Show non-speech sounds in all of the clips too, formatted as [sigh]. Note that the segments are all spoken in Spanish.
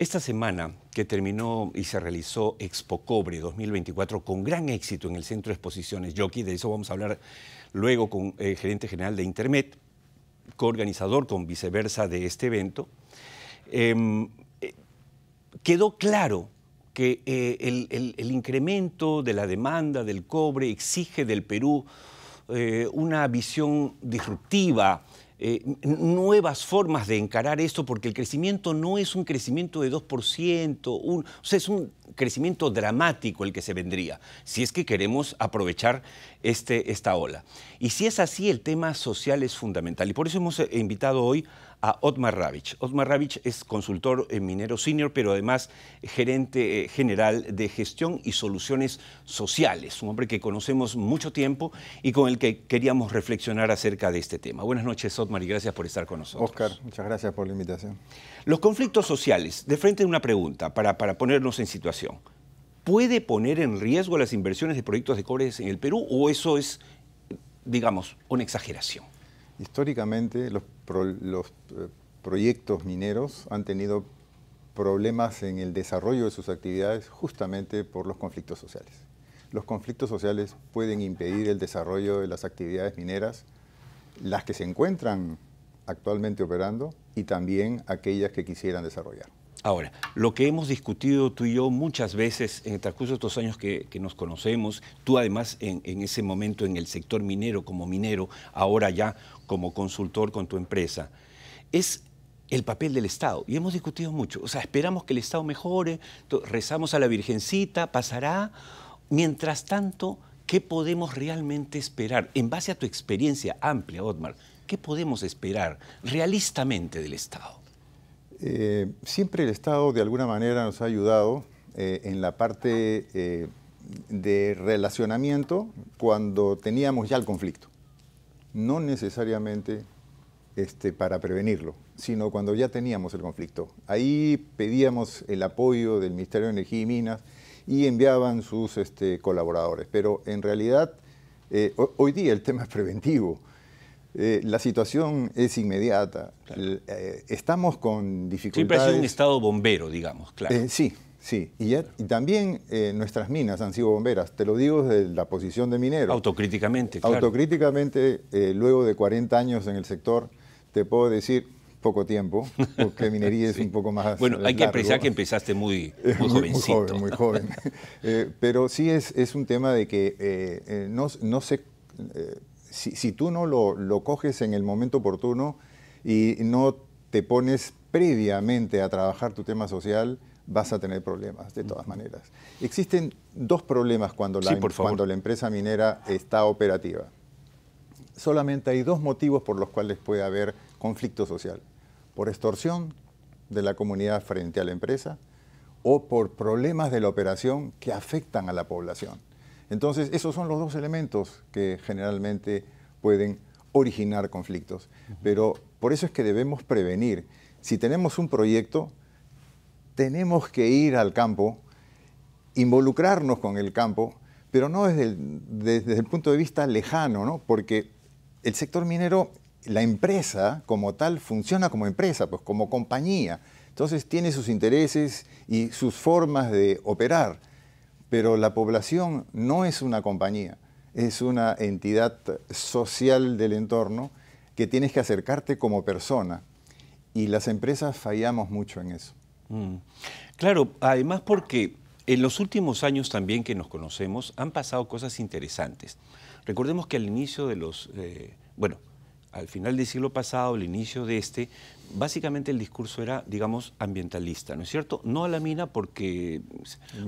Esta semana que terminó y se realizó Expo Cobre 2024 con gran éxito en el Centro de Exposiciones Jockey, de eso vamos a hablar luego con el eh, gerente general de Internet, coorganizador con viceversa de este evento, em, eh, quedó claro que eh, el, incremento de la demanda del cobre exige del Perú una visión disruptiva, eh, nuevas formas de encarar esto, porque el crecimiento no es un crecimiento de 2%, un, o sea, es un crecimiento dramático el que se vendría, si es que queremos aprovechar este, esta ola. Y si es así, el tema social es fundamental. Y por eso hemos eh, invitado hoy a Otmar Ravich. Otmar Ravich es consultor en eh, minero senior, pero además gerente eh, general de gestión y soluciones sociales, un hombre que conocemos mucho tiempo y con el que queríamos reflexionar acerca de este tema. Buenas noches, Otmar, y gracias por estar con nosotros. Oscar, muchas gracias por la invitación. Los conflictos sociales, de frente a una pregunta, para, para ponernos en situación. ¿Puede poner en riesgo las inversiones de proyectos de cobre en el Perú o eso es, digamos, una exageración? históricamente los, eh, proyectos mineros han tenido problemas en el desarrollo de sus actividades justamente por los conflictos sociales. Los conflictos sociales pueden impedir el desarrollo de las actividades mineras, las que se encuentran actualmente operando y también aquellas que quisieran desarrollar. Ahora, lo que hemos discutido tú y yo muchas veces en el transcurso de estos años que, nos conocemos, tú además en, en, ese momento en el sector minero como minero, ahora ya como consultor con tu empresa, es el papel del Estado. Y hemos discutido mucho. O sea, esperamos que el Estado mejore, rezamos a la Virgencita, pasará. Mientras tanto, ¿qué podemos realmente esperar? En base a tu experiencia amplia, Otmar, ¿qué podemos esperar realistamente del Estado? Eh, siempre el Estado de alguna manera nos ha ayudado eh, en la parte eh, de relacionamiento cuando teníamos ya el conflicto. No necesariamente este, para prevenirlo, sino cuando ya teníamos el conflicto. Ahí pedíamos el apoyo del Ministerio de Energía y Minas y enviaban sus este, colaboradores. Pero en realidad, hoy día el tema es preventivo. Eh, la situación es inmediata. Eh, estamos con dificultades. Siempre ha sido un estado bombero, digamos, claro. Eh, sí, sí. Y, también nuestras minas han sido bomberas. Te lo digo desde la posición de minero. Autocríticamente, claro. Autocríticamente, luego de 40 años en el sector, te puedo decir poco tiempo, [laughs] porque minería es un poco más. Bueno, hay que apreciar que empezaste muy, [laughs] muy, jovencito. Muy joven, muy joven. [laughs] pero sí es, un tema de que no, no se si, tú no lo, coges en el momento oportuno y no te pones previamente a trabajar tu tema social, vas a tener problemas, de todas maneras. Existen dos problemas cuando cuando la empresa minera está operativa. Solamente hay dos motivos por los cuales puede haber conflicto social. Por extorsión de la comunidad frente a la empresa o por problemas de la operación que afectan a la población. Entonces, esos son los dos elementos que generalmente pueden originar conflictos. Pero por eso es que debemos prevenir. Si tenemos un proyecto, tenemos que ir al campo, involucrarnos con el campo, pero no desde el, punto de vista lejano, porque el sector minero, la empresa como tal, funciona como empresa, pues como compañía. Entonces tiene sus intereses y sus formas de operar pero la población no es una compañía, es una entidad social del entorno que tienes que acercarte como persona. Y las empresas fallamos mucho en eso. Mm. Claro, además porque en los últimos años también que nos conocemos han pasado cosas interesantes. Recordemos que al inicio de los, eh, bueno, al final del siglo pasado, el inicio de este, básicamente el discurso era, digamos, ambientalista, ¿no es cierto? No a la mina porque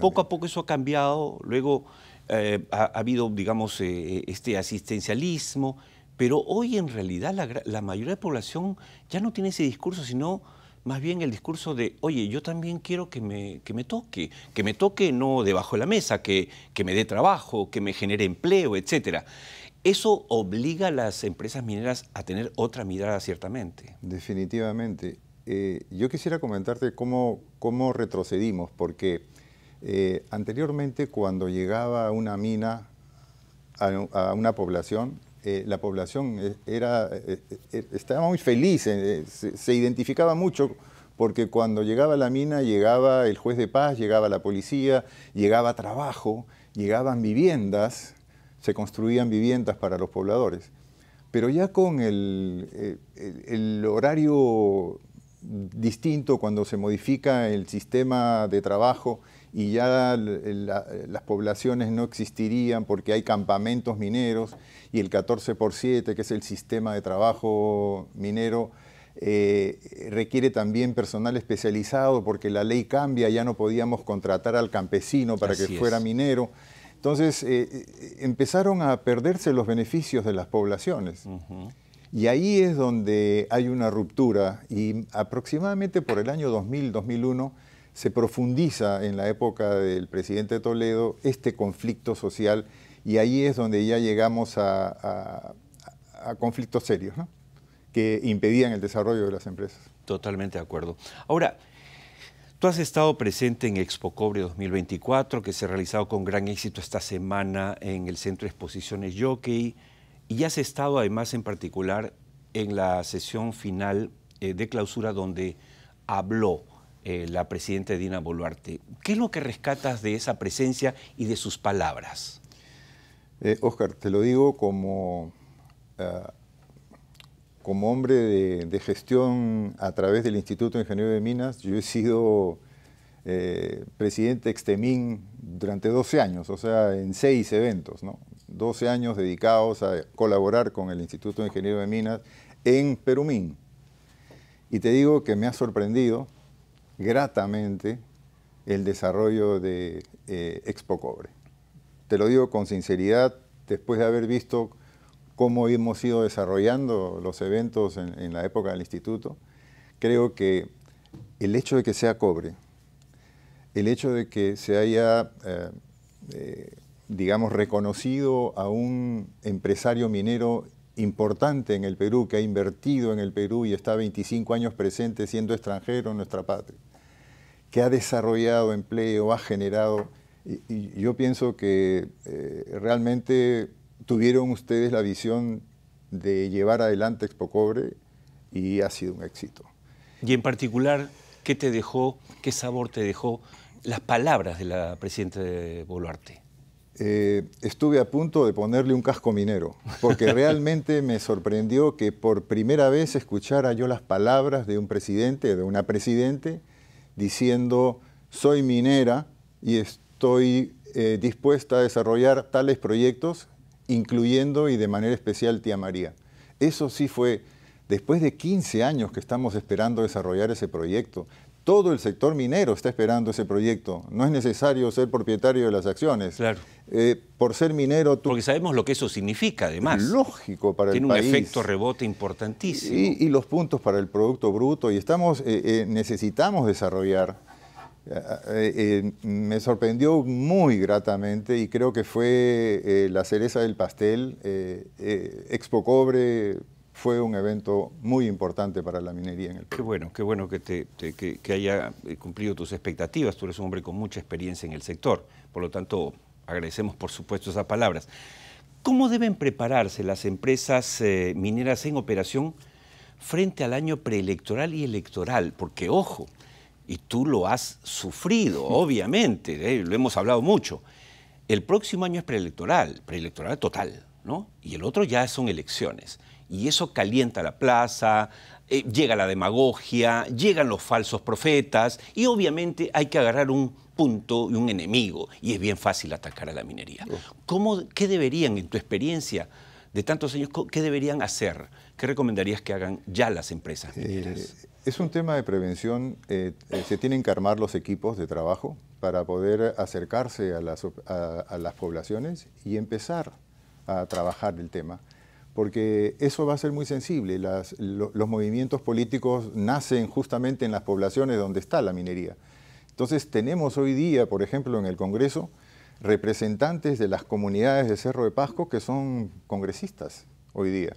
poco a poco eso ha cambiado, luego eh, ha, habido, digamos, eh, eh, este asistencialismo, pero hoy en realidad la, la, mayoría de la población ya no tiene ese discurso, sino más bien el discurso de, oye, yo también quiero que me, me toque, que me toque no debajo de la mesa, que, que me dé trabajo, que me genere empleo, etcétera. Eso obliga a las empresas mineras a tener otra mirada, ciertamente. Definitivamente. Eh, yo quisiera comentarte cómo, retrocedimos, porque eh, anteriormente cuando llegaba una mina a, una población, eh, la población e, era, e, estaba muy feliz, se identificaba mucho porque cuando llegaba la mina llegaba el juez de paz, llegaba la policía, llegaba trabajo, llegaban viviendas, se construían viviendas para los pobladores. Pero ya con eh, el, horario distinto, cuando se modifica el sistema de trabajo y ya las poblaciones no existirían porque hay campamentos mineros y el 14 por 7, que es el sistema de trabajo minero, eh, requiere también personal especializado porque la ley cambia, ya no podíamos contratar al campesino para que fuera minero. Entonces eh, eh, empezaron a perderse los beneficios de las poblaciones. Y ahí es donde hay una ruptura y aproximadamente por el año 2000-2001 se profundiza en la época del presidente Toledo este conflicto social y ahí es donde ya llegamos a, conflictos serios que impedían el desarrollo de las empresas. Totalmente de acuerdo. Ahora, Tú has estado presente en Expo Cobre 2024, que se ha realizado con gran éxito esta semana en el Centro de Exposiciones Jockey, y has estado además en particular en la sesión final eh, de clausura donde habló eh, la presidenta Dina Boluarte. ¿Qué es lo que rescatas de esa presencia y de sus palabras? Oscar, eh, te lo digo como ah, como hombre de, gestión a través del Instituto de Ingeniero de Minas, yo he sido eh, presidente Extemín durante 12 años, o sea, en seis eventos, ¿no? 12 años dedicados a colaborar con el Instituto de Ingeniero de Minas en Perumín. Y te digo que me ha sorprendido gratamente el desarrollo de eh, Expo Cobre. Te lo digo con sinceridad, después de haber visto cómo hemos ido desarrollando los eventos en, la época del instituto, creo que el hecho de que sea cobre, el hecho de que se haya, eh, eh, digamos, reconocido a un empresario minero importante en el Perú, que ha invertido en el Perú y está 25 años presente siendo extranjero en nuestra patria, que ha desarrollado empleo, ha generado, y, yo pienso que eh, realmente tuvieron ustedes la visión de llevar adelante Expo Cobre y ha sido un éxito. Y en particular, ¿qué te dejó, qué sabor te dejó las palabras de la presidenta de Boluarte? Eh, estuve a punto de ponerle un casco minero, porque [laughs] realmente me sorprendió que por primera vez escuchara yo las palabras de un presidente, de una presidente, diciendo, soy minera y estoy eh, dispuesta a desarrollar tales proyectos incluyendo y de manera especial Tía María. Eso sí fue, después de 15 años que estamos esperando desarrollar ese proyecto, todo el sector minero está esperando ese proyecto. No es necesario ser propietario de las acciones. Claro. Eh, por ser minero... Tú... Porque sabemos lo que eso significa, además. Lógico para el país. Tiene un efecto rebote importantísimo. Y, los puntos para el Producto Bruto. Y estamos, eh, eh, necesitamos desarrollar eh, eh, eh, me sorprendió muy gratamente y creo que fue la cereza del pastel. Expo Cobre fue un evento muy importante para la minería en el país. Qué bueno, qué bueno que, que haya cumplido tus expectativas. Tú eres un hombre con mucha experiencia en el sector, por lo tanto agradecemos por supuesto esas palabras. ¿Cómo deben prepararse las empresas mineras en operación frente al año preelectoral y electoral? Porque ojo, y tú lo has sufrido, obviamente, ¿eh? lo hemos hablado mucho. El próximo año es preelectoral, preelectoral total, ¿no? Y el otro ya son elecciones. Y eso calienta la plaza, eh, llega la demagogia, llegan los falsos profetas y obviamente hay que agarrar un punto y un enemigo y es bien fácil atacar a la minería. Oh. ¿Cómo, ¿Qué deberían, en tu experiencia de tantos años, qué deberían hacer? ¿Qué recomendarías que hagan ya las empresas eh, mineras? Es un tema de prevención. Eh, eh, se tienen que armar los equipos de trabajo para poder acercarse a las, poblaciones y empezar a trabajar el tema porque eso va a ser muy sensible. los movimientos políticos nacen justamente en las poblaciones donde está la minería. Entonces tenemos hoy día, por ejemplo, en el Congreso, representantes de las comunidades de Cerro de Pasco que son congresistas hoy día.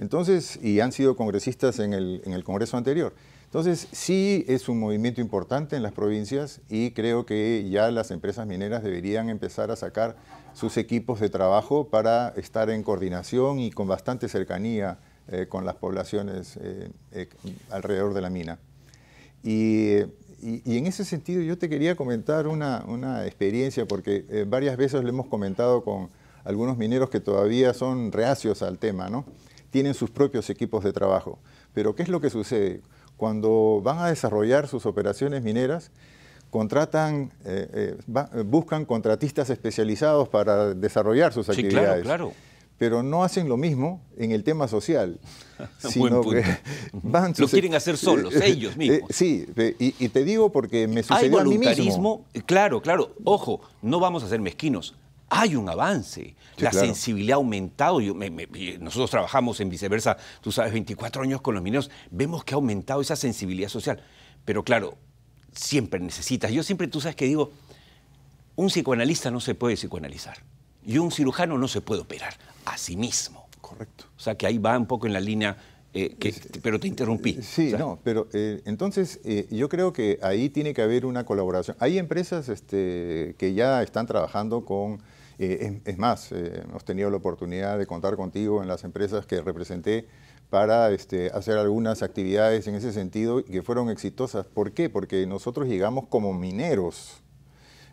Entonces, y han sido congresistas en el, Congreso anterior. Entonces, sí es un movimiento importante en las provincias y creo que ya las empresas mineras deberían empezar a sacar sus equipos de trabajo para estar en coordinación y con bastante cercanía eh, con las poblaciones eh, eh, alrededor de la mina. Y, en ese sentido yo te quería comentar una, una experiencia, porque varias veces lo hemos comentado con algunos mineros que todavía son reacios al tema, ¿no? tienen sus propios equipos de trabajo. Pero ¿qué es lo que sucede? Cuando van a desarrollar sus operaciones mineras, contratan, eh, eh, buscan contratistas especializados para desarrollar sus sí, actividades. Claro, claro. Pero no hacen lo mismo en el tema social, [laughs] sino que [laughs] Lo quieren hacer solos, [laughs] ellos eh, mismos. sí, y, te digo porque me sucedió Hay voluntarismo, mismo. claro, claro. Ojo, no vamos a ser mezquinos hay un avance. la sensibilidad ha aumentado. nosotros trabajamos en viceversa, tú sabes, 24 años con los mineros. Vemos que ha aumentado esa sensibilidad social. Pero claro, siempre necesitas. Yo siempre, tú sabes que digo, un psicoanalista no se puede psicoanalizar. Y un cirujano no se puede operar a sí mismo. Correcto. O sea que ahí va un poco en la línea eh, que, este, pero te interrumpí. Eh, sí, no, pero eh, entonces yo creo que ahí tiene que haber una colaboración. Hay empresas este, que ya están trabajando con eh, es, más, eh, hemos tenido la oportunidad de contar contigo en las empresas que representé para este, hacer algunas actividades en ese sentido que fueron exitosas. ¿Por qué? Porque nosotros llegamos como mineros.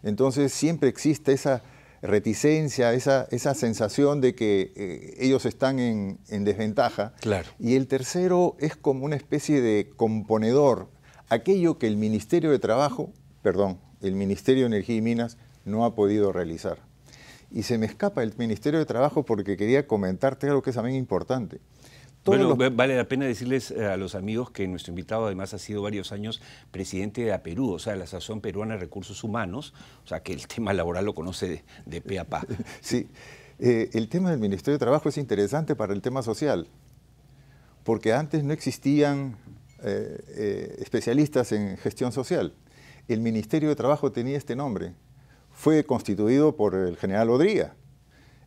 Entonces siempre existe esa reticencia, esa, esa sensación de que eh, ellos están en, desventaja. Claro. Y el tercero es como una especie de componedor, aquello que el Ministerio de Trabajo, perdón, el Ministerio de Energía y Minas no ha podido realizar y se me escapa el Ministerio de Trabajo porque quería comentarte algo que es también importante. bueno, vale la pena decirles eh, a los amigos que nuestro invitado además ha sido varios años presidente de Perú, o sea, de la Asociación Peruana de Recursos Humanos, o sea, que el tema laboral lo conoce de, de pe a pa. [laughs] sí, eh, el tema del Ministerio de Trabajo es interesante para el tema social, porque antes no existían eh, especialistas en gestión social. El Ministerio de Trabajo tenía este nombre, fue constituido por el general Odría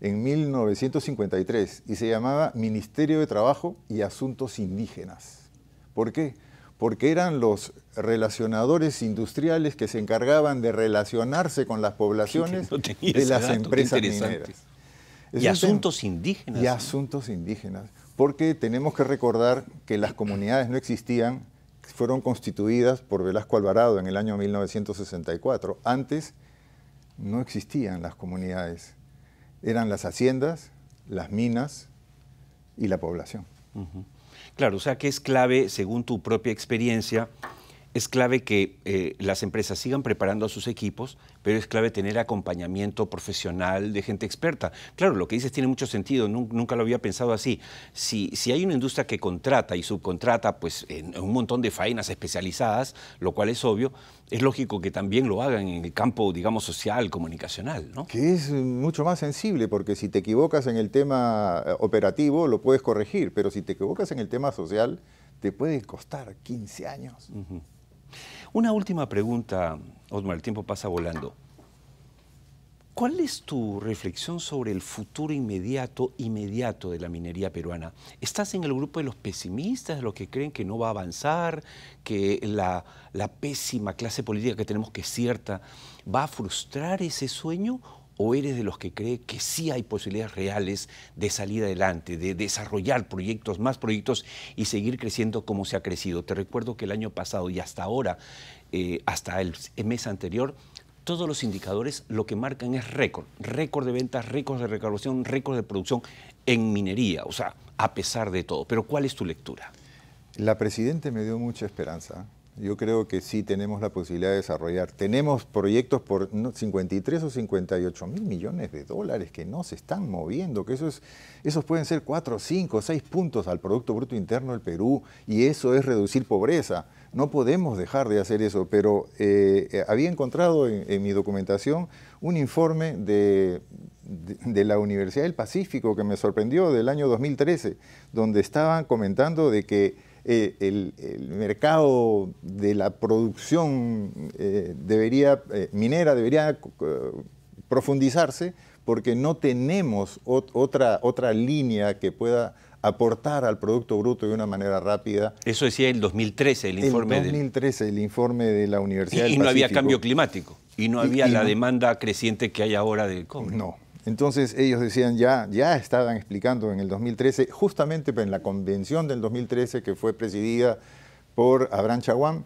en 1953 y se llamaba Ministerio de Trabajo y Asuntos Indígenas. ¿Por qué? Porque eran los relacionadores industriales que se encargaban de relacionarse con las poblaciones [laughs] de las empresas mineras. y asuntos indígenas. Y asuntos indígenas. Porque tenemos que recordar que las comunidades no existían, fueron constituidas por Velasco Alvarado en el año 1964. Antes no existían las comunidades, eran las haciendas, las minas y la población. Claro, o sea que es clave, según tu propia experiencia, es clave que eh, las empresas sigan preparando a sus equipos, pero es clave tener acompañamiento profesional de gente experta. Claro, lo que dices tiene mucho sentido, nunca lo había pensado así. Si, si hay una industria que contrata y subcontrata pues, en un montón de faenas especializadas, lo cual es obvio, es lógico que también lo hagan en el campo, digamos, social, comunicacional. Que es eh, mucho más sensible, porque si te equivocas en el tema eh, operativo, lo puedes corregir, pero si te equivocas en el tema social, te puede costar 15 años. Una última pregunta, Osmar, el tiempo pasa volando. ¿Cuál es tu reflexión sobre el futuro inmediato, inmediato de la minería peruana? ¿Estás en el grupo de los pesimistas, de los que creen que no va a avanzar, que la, la pésima clase política que tenemos que es cierta va a frustrar ese sueño? ¿O eres de los que cree que sí hay posibilidades reales de salir adelante, de desarrollar proyectos, más proyectos y seguir creciendo como se ha crecido? Te recuerdo que el año pasado y hasta ahora, eh, hasta el mes anterior, todos los indicadores lo que marcan es récord, récord de ventas, récord de recaudación, récord de producción en minería, o sea, a pesar de todo. Pero ¿cuál es tu lectura? La Presidente me dio mucha esperanza yo creo que sí tenemos la posibilidad de desarrollar. Tenemos proyectos por 53 o 58 mil millones de dólares que no se están moviendo, que eso es, esos pueden ser 4, 5, 6 puntos al Producto Bruto Interno del Perú y eso es reducir pobreza. No podemos dejar de hacer eso, pero eh, eh, había encontrado en, mi documentación un informe de la Universidad del Pacífico que me sorprendió del año 2013, donde estaban comentando de que eh, el, mercado de la producción eh, debería, eh, minera debería profundizarse porque no tenemos otra, otra línea que pueda aportar al Producto Bruto de una manera rápida. Eso decía el 2013, el informe. El 2013, el informe de la Universidad y, del y no había cambio climático, y no había la demanda creciente que hay ahora del cobre. No, entonces ellos decían, ya, ya estaban explicando en el 2013, justamente en la convención del 2013 que fue presidida por Abraham Chaguán,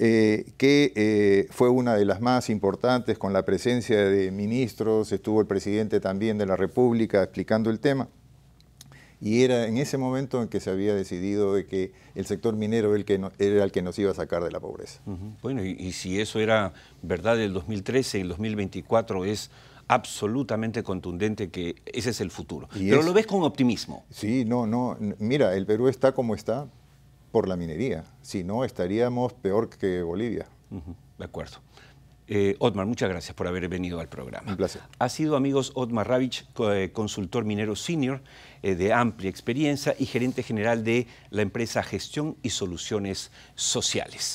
eh, que eh, fue una de las más importantes con la presencia de ministros, estuvo el presidente también de la República explicando el tema. Y era en ese momento en que se había decidido de que el sector minero el que era el que nos iba a sacar de la pobreza. Bueno, y, si eso era verdad el 2013, el 2024 es absolutamente contundente que ese es el futuro. Pero lo ves con optimismo. Sí, no, no. Mira, el Perú está como está por la minería. Si no, estaríamos peor que Bolivia. de acuerdo. Eh, Otmar, muchas gracias por haber venido al programa. Un placer. Ha sido, amigos, Otmar Ravich, eh, consultor minero senior eh, de amplia experiencia y gerente general de la empresa Gestión y Soluciones Sociales.